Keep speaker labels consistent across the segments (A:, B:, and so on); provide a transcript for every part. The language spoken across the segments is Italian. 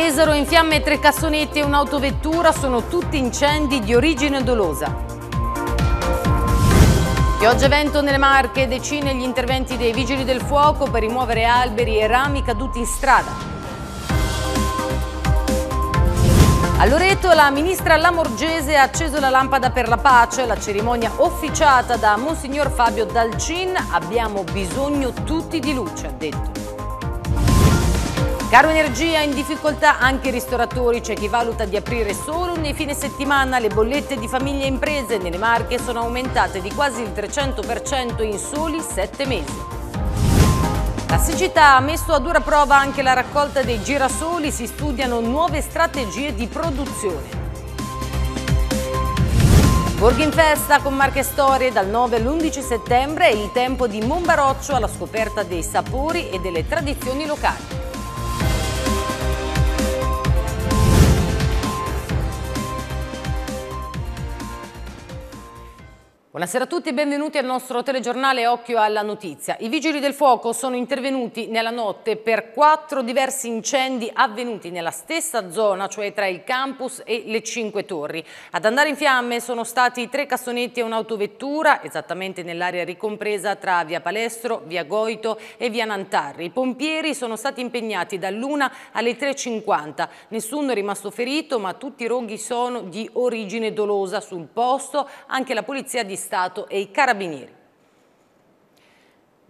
A: Pesaro in fiamme tre cassonetti e un'autovettura sono tutti incendi di origine dolosa. Pioggia e vento nelle Marche, decine gli interventi dei vigili del fuoco per rimuovere alberi e rami caduti in strada. A Loreto la ministra Lamorgese ha acceso la lampada per la pace, la cerimonia officiata da Monsignor Fabio Dalcin. Abbiamo bisogno tutti di luce, ha detto. Caro energia in difficoltà anche i ristoratori, c'è chi valuta di aprire solo nei fine settimana, le bollette di famiglie e imprese nelle Marche sono aumentate di quasi il 300% in soli 7 mesi. La siccità ha messo a dura prova anche la raccolta dei girasoli, si studiano nuove strategie di produzione. Borghi in festa con Marche Storie dal 9 all'11 settembre è il tempo di Monbaroccio alla scoperta dei sapori e delle tradizioni locali. Buonasera a tutti e benvenuti al nostro telegiornale Occhio alla Notizia. I Vigili del Fuoco sono intervenuti nella notte per quattro diversi incendi avvenuti nella stessa zona, cioè tra il campus e le Cinque Torri. Ad andare in fiamme sono stati tre cassonetti e un'autovettura, esattamente nell'area ricompresa tra via Palestro, via Goito e via Nantarri. I pompieri sono stati impegnati dall'1 alle 3.50. Nessuno è rimasto ferito, ma tutti i roghi sono di origine dolosa. Sul posto anche la polizia di Stato e i Carabinieri.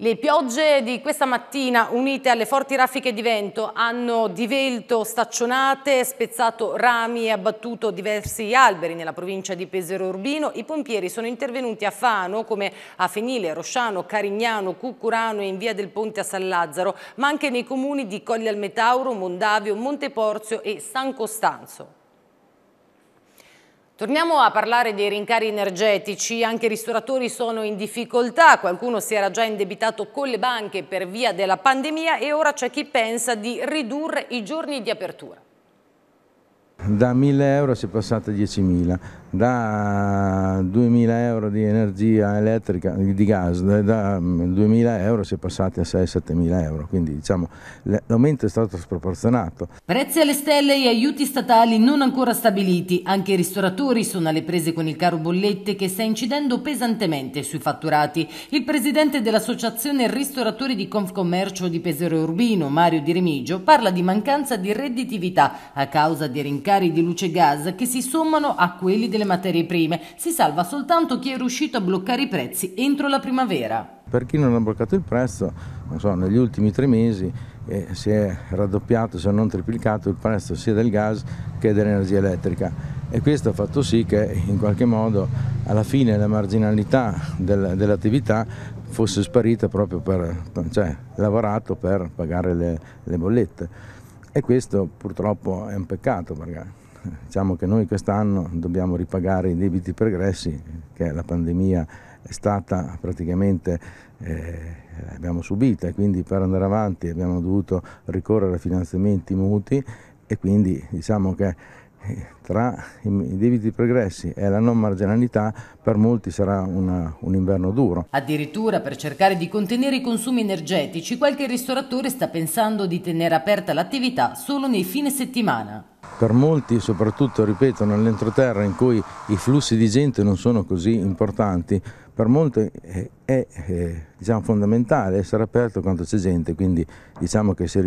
A: Le piogge di questa mattina, unite alle forti raffiche di vento, hanno divelto staccionate, spezzato rami e abbattuto diversi alberi nella provincia di Pesero Urbino. I pompieri sono intervenuti a Fano, come a Fenile, Rosciano, Carignano, Cucurano e in via del Ponte a San Lazzaro, ma anche nei comuni di Colli al Metauro, Mondavio, Monteporzio e San Costanzo. Torniamo a parlare dei rincari energetici, anche i ristoratori sono in difficoltà, qualcuno si era già indebitato con le banche per via della pandemia e ora c'è chi pensa di ridurre i giorni di apertura.
B: Da 1000 euro si è passati a 10.000, da 2.000 euro di energia elettrica, di gas, da 2.000 mm, euro si è passati a 6-7.000 euro, quindi diciamo l'aumento è stato sproporzionato.
A: Prezzi alle stelle e aiuti statali non ancora stabiliti, anche i ristoratori sono alle prese con il caro bollette che sta incidendo pesantemente sui fatturati. Il presidente dell'associazione ristoratori di Confcommercio di Pesero Urbino, Mario Di Remigio, parla di mancanza di redditività a causa di rincari rincari di luce e gas che si sommano a quelli delle materie prime. Si salva soltanto chi è riuscito a bloccare i prezzi entro la primavera.
B: Per chi non ha bloccato il prezzo, so, negli ultimi tre mesi eh, si è raddoppiato, se non triplicato, il prezzo sia del gas che dell'energia elettrica e questo ha fatto sì che in qualche modo alla fine la marginalità del, dell'attività fosse sparita proprio per, cioè lavorato per pagare le, le bollette. E questo purtroppo è un peccato perché eh, diciamo che noi quest'anno dobbiamo ripagare i debiti pregressi che la pandemia è stata praticamente eh, abbiamo subita e quindi per andare avanti abbiamo dovuto ricorrere a finanziamenti muti e quindi diciamo che tra i debiti progressi e la non marginalità per molti sarà una, un inverno duro.
A: Addirittura per cercare di contenere i consumi energetici qualche ristoratore sta pensando di tenere aperta l'attività solo nei fine settimana.
B: Per molti, soprattutto ripeto, nell'entroterra in cui i flussi di gente non sono così importanti, per molti è, è, è diciamo, fondamentale essere aperto quando c'è gente, quindi diciamo che si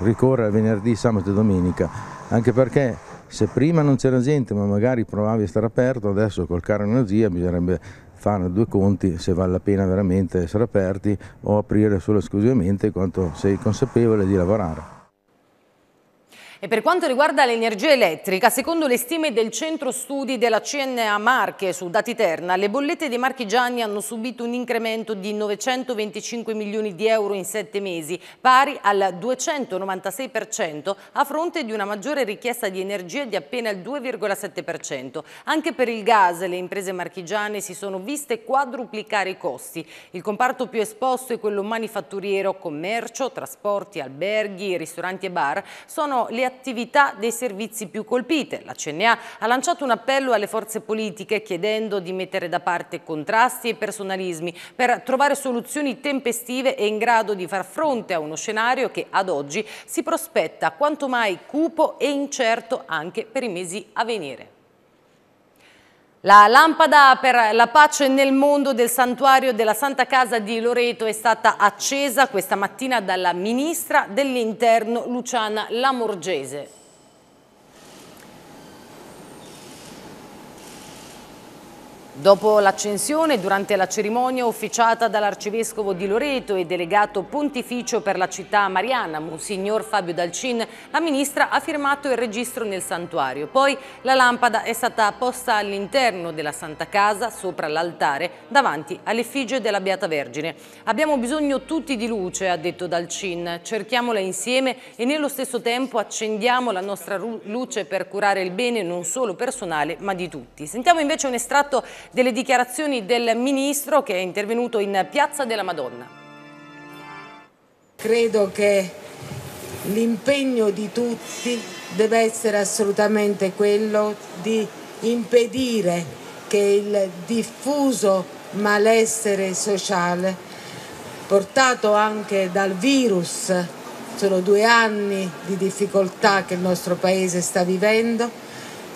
B: ricorre a venerdì, sabato e domenica, anche perché se prima non c'era gente ma magari provavi a stare aperto, adesso col caro energia bisognerebbe fare due conti se vale la pena veramente essere aperti o aprire solo esclusivamente quanto sei consapevole di lavorare.
A: E per quanto riguarda l'energia elettrica, secondo le stime del centro studi della CNA Marche su dati Terna, le bollette dei marchigiani hanno subito un incremento di 925 milioni di euro in sette mesi, pari al 296% a fronte di una maggiore richiesta di energia di appena il 2,7%. Anche per il gas le imprese marchigiane si sono viste quadruplicare i costi. Il comparto più esposto è quello manifatturiero, commercio, trasporti, alberghi, ristoranti e bar. Sono le attività dei servizi più colpite. La CNA ha lanciato un appello alle forze politiche chiedendo di mettere da parte contrasti e personalismi per trovare soluzioni tempestive e in grado di far fronte a uno scenario che ad oggi si prospetta quanto mai cupo e incerto anche per i mesi a venire. La lampada per la pace nel mondo del santuario della Santa Casa di Loreto è stata accesa questa mattina dalla ministra dell'interno Luciana Lamorgese. Dopo l'accensione, durante la cerimonia officiata dall'arcivescovo di Loreto e delegato pontificio per la città mariana, Monsignor Fabio Dalcin, la ministra ha firmato il registro nel santuario. Poi la lampada è stata posta all'interno della Santa Casa, sopra l'altare, davanti all'effigie della Beata Vergine. Abbiamo bisogno tutti di luce, ha detto Dalcin. Cerchiamola insieme e nello stesso tempo accendiamo la nostra luce per curare il bene non solo personale ma di tutti. Sentiamo invece un estratto delle dichiarazioni del Ministro che è intervenuto in Piazza della Madonna.
C: Credo che l'impegno di tutti deve essere assolutamente quello di impedire che il diffuso malessere sociale, portato anche dal virus, sono due anni di difficoltà che il nostro Paese sta vivendo,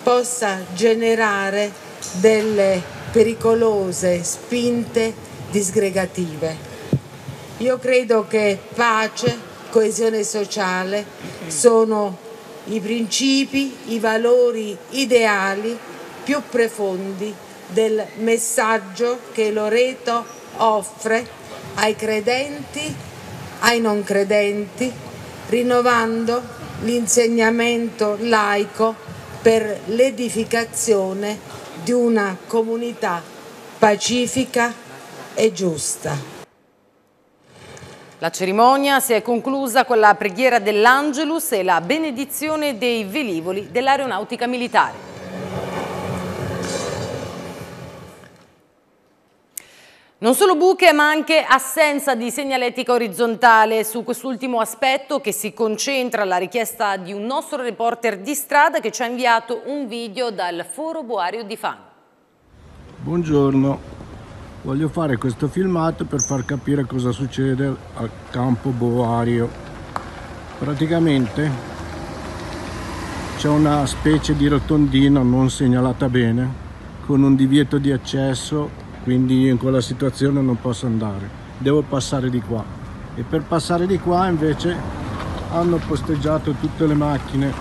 C: possa generare delle pericolose spinte disgregative. Io credo che pace, coesione sociale sono i principi, i valori ideali più profondi del messaggio che Loreto offre ai credenti, ai non credenti, rinnovando l'insegnamento laico per l'edificazione di una comunità pacifica
A: e giusta. La cerimonia si è conclusa con la preghiera dell'Angelus e la benedizione dei velivoli dell'aeronautica militare. Non solo buche ma anche assenza di segnaletica orizzontale su quest'ultimo aspetto che si concentra alla richiesta di un nostro reporter di strada che ci ha inviato un video dal foro Boario di Fano.
D: Buongiorno, voglio fare questo filmato per far capire cosa succede al campo Boario. Praticamente c'è una specie di rotondina non segnalata bene con un divieto di accesso quindi io in quella situazione non posso andare devo passare di qua e per passare di qua invece hanno posteggiato tutte le macchine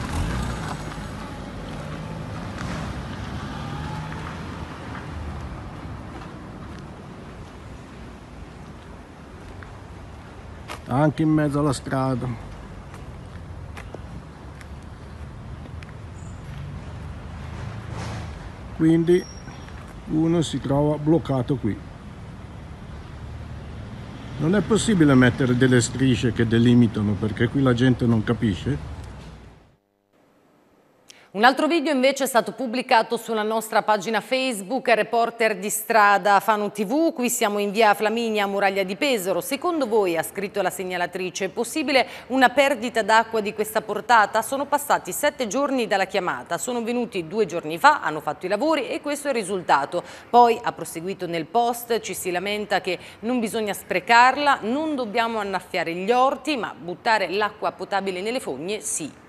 D: anche in mezzo alla strada quindi uno si trova bloccato qui non è possibile mettere delle strisce che delimitano perché qui la gente non capisce
A: un altro video invece è stato pubblicato sulla nostra pagina Facebook Reporter di strada Fanu TV, qui siamo in via Flaminia Muraglia di Pesaro. Secondo voi, ha scritto la segnalatrice, è possibile una perdita d'acqua di questa portata? Sono passati sette giorni dalla chiamata, sono venuti due giorni fa, hanno fatto i lavori e questo è il risultato. Poi ha proseguito nel post, ci si lamenta che non bisogna sprecarla, non dobbiamo annaffiare gli orti, ma buttare l'acqua potabile nelle fogne sì.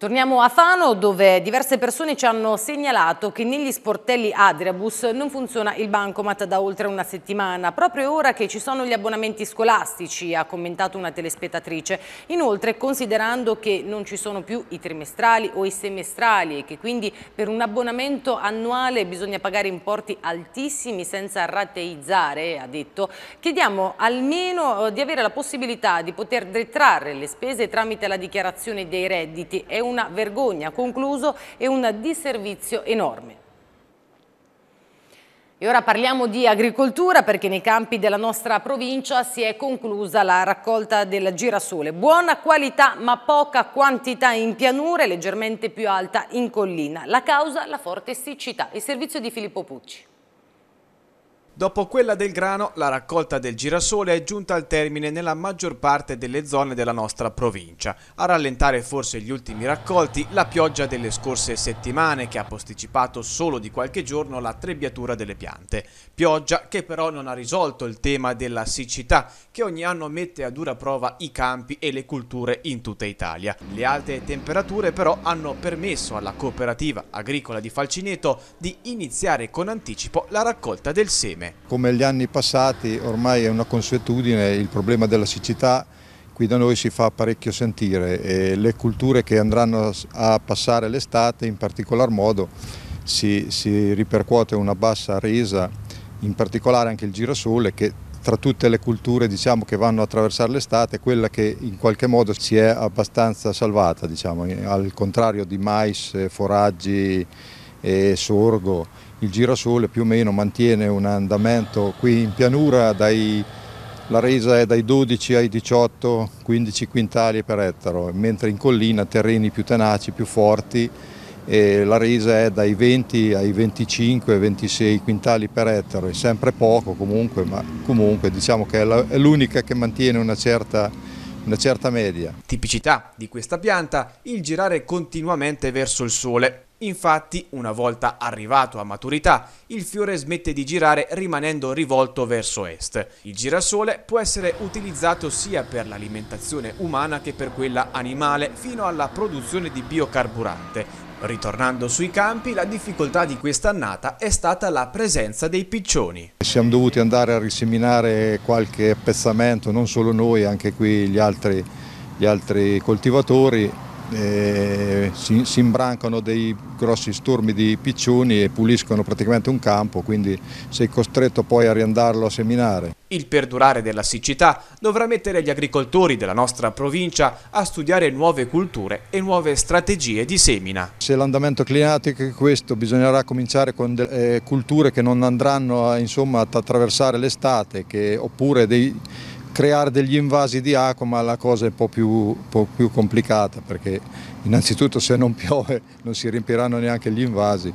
A: Torniamo a Fano dove diverse persone ci hanno segnalato che negli sportelli Adriabus non funziona il bancomat da oltre una settimana, proprio ora che ci sono gli abbonamenti scolastici, ha commentato una telespettatrice. Inoltre, considerando che non ci sono più i trimestrali o i semestrali e che quindi per un abbonamento annuale bisogna pagare importi altissimi senza rateizzare, ha detto, chiediamo almeno eh, di avere la possibilità di poter detrarre le spese tramite la dichiarazione dei redditi. È un una vergogna, concluso, e un disservizio enorme. E ora parliamo di agricoltura perché nei campi della nostra provincia si è conclusa la raccolta del girasole. Buona qualità ma poca quantità in pianura e leggermente più alta in collina. La causa? La forte siccità. Il servizio di Filippo Pucci.
D: Dopo quella del grano, la raccolta del girasole è giunta al termine nella maggior parte delle zone della nostra provincia. A rallentare forse gli ultimi raccolti, la pioggia delle scorse settimane che ha posticipato solo di qualche giorno la trebbiatura delle piante. Pioggia che però non ha risolto il tema della siccità che ogni anno mette a dura prova i campi e le culture in tutta Italia. Le alte temperature però hanno permesso alla cooperativa agricola di Falcineto di iniziare con anticipo la raccolta del seme.
E: Come gli anni passati ormai è una consuetudine il problema della siccità qui da noi si fa parecchio sentire e le culture che andranno a passare l'estate in particolar modo si, si, ripercuote una bassa resa, in particolare anche il girasole che tra tutte le culture diciamo, che vanno a attraversare l'estate è quella che in qualche modo si è abbastanza salvata, diciamo, al contrario di mais, foraggi e sorgo il girasole più o meno mantiene un andamento qui in pianura dai, la resa è dai 12 ai 18 15 quintali per ettaro mentre in collina terreni più tenaci più forti la resa è dai 20 ai 25 26 quintali per ettaro è sempre poco comunque ma comunque diciamo che è l'unica che mantiene una certa una certa media. Tipicità di questa pianta il girare continuamente verso il
D: sole. Infatti, una volta arrivato a maturità, il fiore smette di girare rimanendo rivolto verso est. Il girasole può essere utilizzato sia per l'alimentazione umana che per quella animale fino alla produzione di biocarburante, Ritornando sui campi, la difficoltà di quest'annata è stata la presenza dei piccioni.
E: Siamo dovuti andare a riseminare qualche appezzamento, non solo noi, anche qui gli altri, gli altri coltivatori eh, si, si, imbrancano dei grossi sturmi di piccioni e puliscono praticamente un campo, quindi sei costretto poi a riandarlo a seminare.
D: Il perdurare della siccità dovrà mettere gli agricoltori della nostra provincia a studiare nuove culture e nuove strategie di semina.
E: Se l'andamento climatico è questo, bisognerà cominciare con delle eh, culture che non andranno a, insomma, ad attraversare l'estate, oppure dei creare degli invasi di acqua, ma la cosa è un po' più, un po più complicata perché innanzitutto se non piove non si riempiranno neanche gli invasi.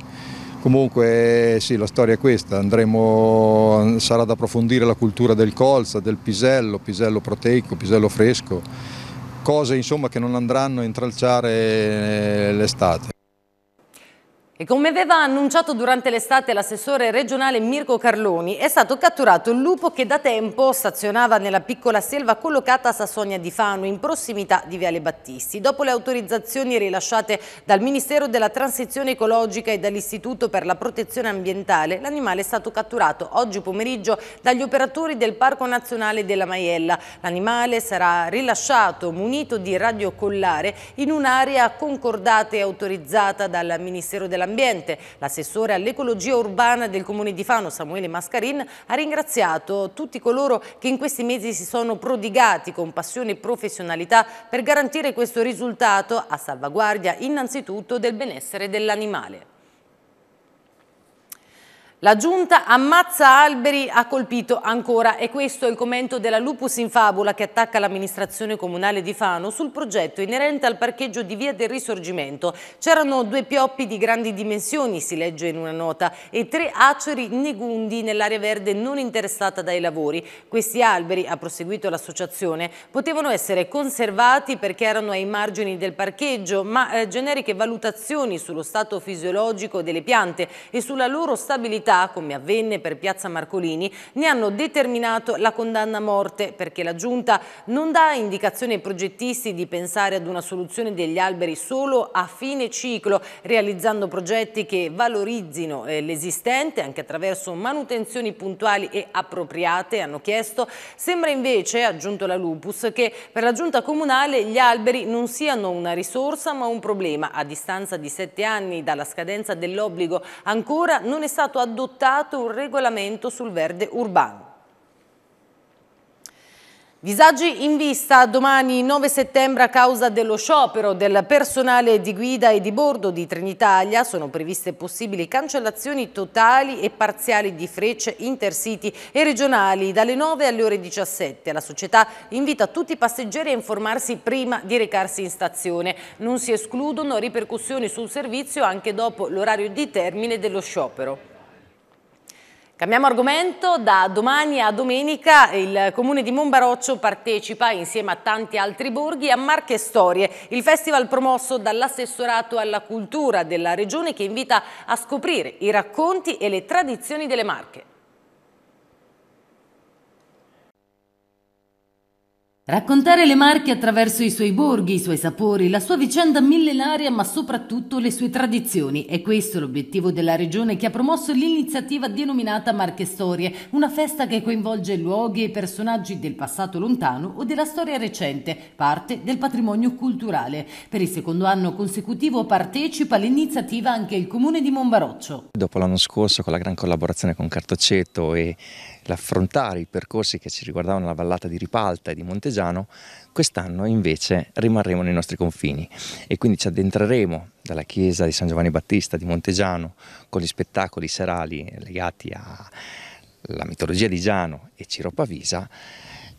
E: Comunque eh, sì, la storia è questa, Andremo, sarà da approfondire la cultura del colza, del pisello, pisello proteico, pisello fresco, cose insomma che non andranno a intralciare eh, l'estate.
A: E come aveva annunciato durante l'estate l'assessore regionale Mirko Carloni, è stato catturato il lupo che da tempo stazionava nella piccola selva collocata a Sassonia di Fano, in prossimità di Viale Battisti. Dopo le autorizzazioni rilasciate dal Ministero della Transizione Ecologica e dall'Istituto per la Protezione Ambientale, l'animale è stato catturato oggi pomeriggio dagli operatori del Parco Nazionale della Maiella. L'animale sarà rilasciato munito di radiocollare in un'area concordata e autorizzata dal Ministero della dell'Ambiente. L'assessore all'ecologia urbana del Comune di Fano, Samuele Mascarin, ha ringraziato tutti coloro che in questi mesi si sono prodigati con passione e professionalità per garantire questo risultato a salvaguardia innanzitutto del benessere dell'animale. La giunta ammazza alberi ha colpito ancora e questo è il commento della Lupus in Fabula che attacca l'amministrazione comunale di Fano sul progetto inerente al parcheggio di Via del Risorgimento. C'erano due pioppi di grandi dimensioni, si legge in una nota, e tre aceri negundi nell'area verde non interessata dai lavori. Questi alberi, ha proseguito l'associazione, potevano essere conservati perché erano ai margini del parcheggio, ma eh, generiche valutazioni sullo stato fisiologico delle piante e sulla loro stabilità nullità, come avvenne per Piazza Marcolini, ne hanno determinato la condanna a morte perché la Giunta non dà indicazione ai progettisti di pensare ad una soluzione degli alberi solo a fine ciclo, realizzando progetti che valorizzino eh, l'esistente anche attraverso manutenzioni puntuali e appropriate, hanno chiesto. Sembra invece, ha aggiunto la Lupus, che per la Giunta Comunale gli alberi non siano una risorsa ma un problema. A distanza di sette anni dalla scadenza dell'obbligo ancora non è stato adottato adottato un regolamento sul verde urbano. Disagi in vista domani 9 settembre a causa dello sciopero del personale di guida e di bordo di Trenitalia. Sono previste possibili cancellazioni totali e parziali di frecce intercity e regionali dalle 9 alle ore 17. La società invita tutti i passeggeri a informarsi prima di recarsi in stazione. Non si escludono ripercussioni sul servizio anche dopo l'orario di termine dello sciopero. Cambiamo argomento, da domani a domenica il comune di Monbaroccio partecipa insieme a tanti altri borghi a Marche Storie, il festival promosso dall'assessorato alla cultura della regione che invita a scoprire i racconti e le tradizioni delle Marche. Raccontare le Marche attraverso i suoi borghi, i suoi sapori, la sua vicenda millenaria, ma soprattutto le sue tradizioni. È questo l'obiettivo della regione che ha promosso l'iniziativa denominata Marche Storie, una festa che coinvolge luoghi e personaggi del passato lontano o della storia recente, parte del patrimonio culturale. Per il secondo anno consecutivo partecipa all'iniziativa anche il comune di Monbaroccio.
F: Dopo l'anno scorso, con la gran collaborazione con Cartoceto e l'affrontare i percorsi che ci riguardavano la vallata di Ripalta e di Montesano, Parmigiano, quest'anno invece rimarremo nei nostri confini e quindi ci addentreremo dalla chiesa di San Giovanni Battista di Montegiano con gli spettacoli serali legati alla mitologia di Giano e Ciro Pavisa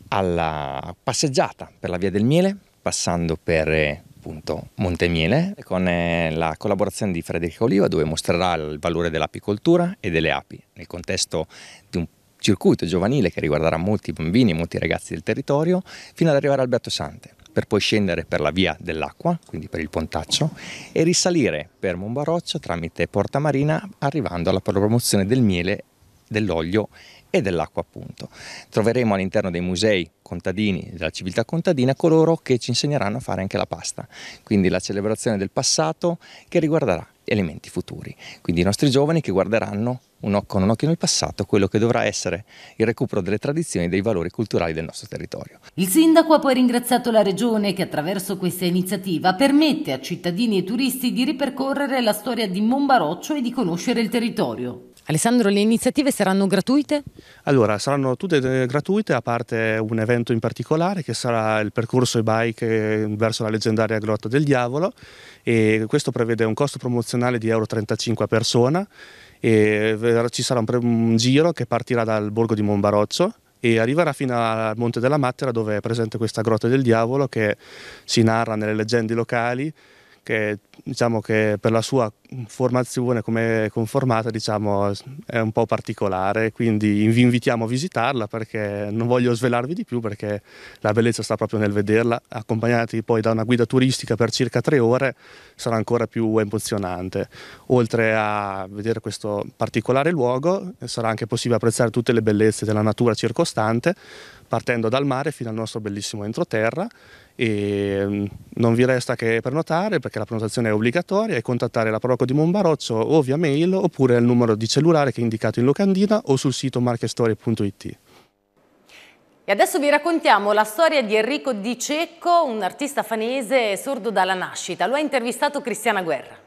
F: alla passeggiata per la via del miele passando per eh, appunto Montemiele con eh, la collaborazione di Federico Oliva dove mostrerà il valore dell'apicoltura e delle api nel contesto di un circuito giovanile che riguarderà molti bambini e molti ragazzi del territorio, fino ad arrivare al Beato Sante, per poi scendere per la via dell'acqua, quindi per il pontaccio, e risalire per Mombaroccio tramite Porta Marina, arrivando alla promozione del miele, dell'olio e dell'acqua appunto. Troveremo all'interno dei musei contadini della civiltà contadina coloro che ci insegneranno a fare anche la pasta, quindi la celebrazione del passato che riguarderà elementi futuri. Quindi i nostri giovani che guarderanno un, con un occhio nel passato quello che dovrà essere il recupero delle tradizioni e dei valori culturali del nostro territorio.
A: Il sindaco ha poi ringraziato la regione che attraverso questa iniziativa permette a cittadini e turisti di ripercorrere la storia di Monbaroccio e di conoscere il territorio. Alessandro, le iniziative saranno gratuite?
G: Allora, saranno tutte eh, gratuite, a parte un evento in particolare che sarà il percorso e-bike eh, verso la leggendaria Grotta del Diavolo e questo prevede un costo promozionale di Euro 35 a persona e eh, ci sarà un giro che partirà dal borgo di Monbaroccio e arriverà fino al Monte della Mattera dove è presente questa Grotta del Diavolo che si narra nelle leggende locali che diciamo che per la sua formazione come è conformata diciamo, è un po' particolare, quindi vi invitiamo a visitarla perché non voglio svelarvi di più perché la bellezza sta proprio nel vederla, accompagnati poi da una guida turistica per circa tre ore sarà ancora più emozionante. Oltre a vedere questo particolare luogo sarà anche possibile apprezzare tutte le bellezze della natura circostante partendo dal mare fino al nostro bellissimo entroterra e mm, non vi resta che prenotare perché la prenotazione è obbligatoria e contattare la parrocco di Monbaroccio o via mail oppure al numero di cellulare che è indicato in locandina o sul sito marchestorie.it.
A: E adesso vi raccontiamo la storia di Enrico Di Cecco, un artista fanese sordo dalla nascita. Lo ha intervistato Cristiana Guerra.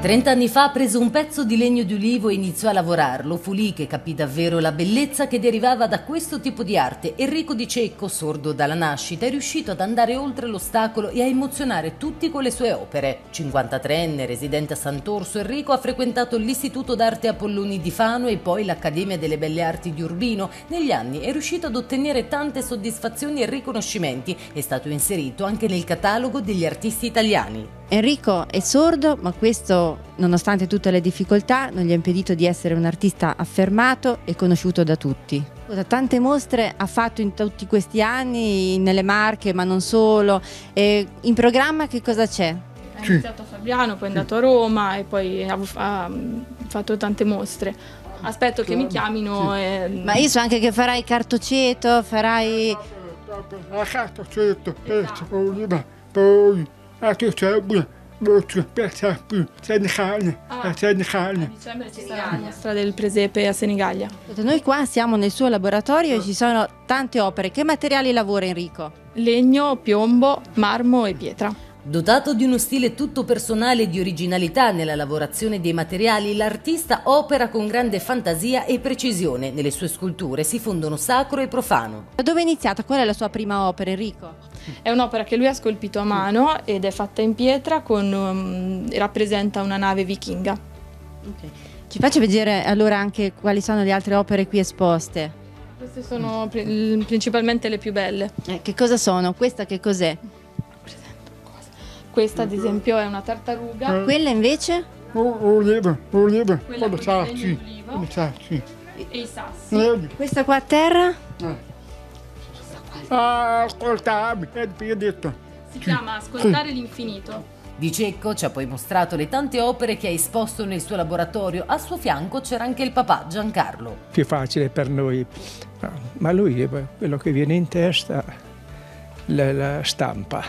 A: Trent'anni fa prese un pezzo di legno di ulivo e iniziò a lavorarlo. Fu lì che capì davvero la bellezza che derivava da questo tipo di arte. Enrico Di Cecco, sordo dalla nascita, è riuscito ad andare oltre l'ostacolo e a emozionare tutti con le sue opere. 53enne, residente a Sant'Orso, Enrico ha frequentato l'Istituto d'Arte Apolloni di Fano e poi l'Accademia delle Belle Arti di Urbino. Negli anni è riuscito ad ottenere tante soddisfazioni e riconoscimenti. È stato inserito anche nel catalogo degli artisti italiani.
H: Enrico è sordo, ma questo, nonostante tutte le difficoltà, non gli ha impedito di essere un artista affermato e conosciuto da tutti. Tante mostre ha fatto in tutti questi anni, nelle Marche, ma non solo. E in programma che cosa c'è? Ha
C: iniziato a Fabiano, poi è andato a Roma e poi ha mm, fatto tante mostre aspetto che mi chiamino.
H: E... Mm, ma io so anche che farai cartoceto, farai... La cartoceto, esatto. poi a tutto molto piace più Senigallia, a Senigallia. La mostra del presepe a Senigallia. Noi qua siamo nel suo laboratorio e ci sono tante opere. Che materiali lavora Enrico? Legno,
A: piombo, marmo e pietra. Dotato di uno stile tutto personale e di originalità nella lavorazione dei materiali, l'artista opera con grande fantasia e precisione. Nelle sue sculture si fondono sacro e profano.
H: Da dove è iniziata? Qual è la sua prima opera, Enrico? È un'opera che lui ha scolpito a mano ed è fatta in pietra con, um, rappresenta una nave vichinga. Okay. Ci faccia vedere allora anche quali sono le altre opere qui esposte.
C: Queste sono
H: principalmente le più belle. Eh, che cosa sono? Questa che cos'è?
C: Questa ad mhm. esempio è una tartaruga. Eh. Quella
H: invece? Oliva, oliva, con i sassi. Con i sassi.
C: E i sassi.
H: Eh. Questa qua a terra? Eh.
A: Ah, ascoltami, è detto. Si chiama Ascoltare
C: l'infinito.
A: Di Cecco ci ha poi mostrato le tante opere che ha esposto nel suo laboratorio. Al suo fianco c'era anche il papà Giancarlo.
D: Più facile per noi, ah, ma lui è quello che viene in testa, la, la stampa.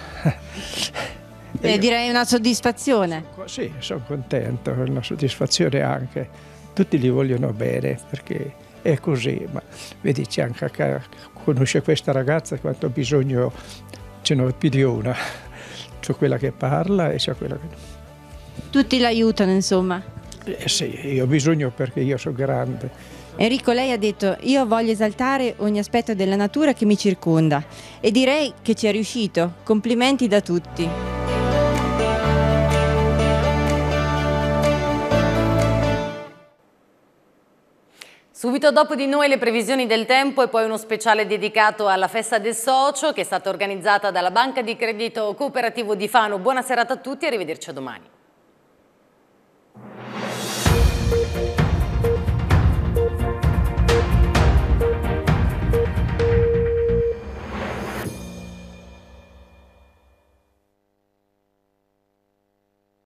D: Beh, direi una
H: soddisfazione. sì,
D: sono contento, è una soddisfazione anche. Tutti li vogliono bene perché è così, ma vedi c'è che conosce questa ragazza quanto bisogno ce n'è più di una. C'è quella che parla e c'è quella che non.
H: Tutti l'aiutano, insomma.
D: Eh sì, io ho bisogno perché io sono grande.
H: Enrico, lei ha detto io voglio esaltare ogni aspetto della natura che mi circonda e direi che ci è riuscito. Complimenti da tutti.
A: Subito dopo di noi le previsioni del tempo e poi uno speciale dedicato alla festa del socio che è stata organizzata dalla Banca di Credito Cooperativo di Fano. Buona serata a tutti e arrivederci a domani.